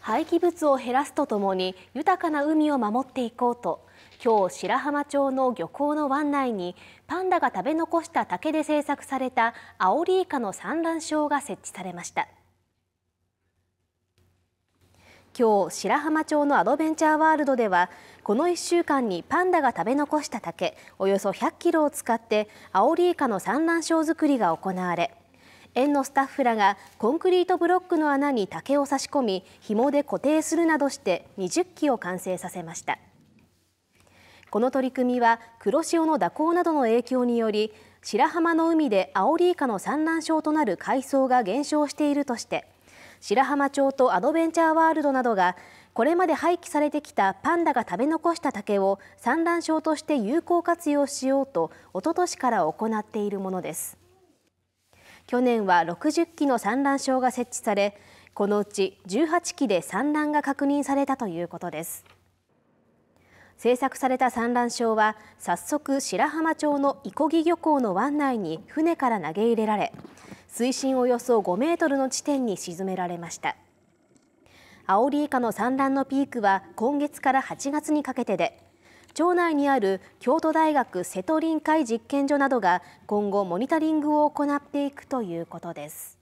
廃棄物を減らすとともに豊かな海を守っていこうと今日白浜町の漁港の湾内にパンダが食べ残した竹で製作されたアオリイカの産卵床が設置されました今日白浜町のアドベンチャーワールドではこの1週間にパンダが食べ残した竹およそ100キロを使ってアオリイカの産卵床作りが行われ園のスタッフらがコンクリートブロックの穴に竹を差し込み紐で固定するなどして20基を完成させましたこの取り組みは黒潮の蛇行などの影響により白浜の海でアオリイカの産卵床となる海藻が減少しているとして白浜町とアドベンチャーワールドなどがこれまで廃棄されてきたパンダが食べ残した竹を産卵床として有効活用しようとおととしから行っているものです去年は60基の産卵床が設置されこのうち18基で産卵が確認されたということです制作された産卵床は早速白浜町の伊古木漁港の湾内に船から投げ入れられ水深およそ5メートルの地点に沈められましたアオリイカの産卵のピークは今月から8月にかけてで町内にある京都大学瀬戸臨海実験所などが今後モニタリングを行っていくということです。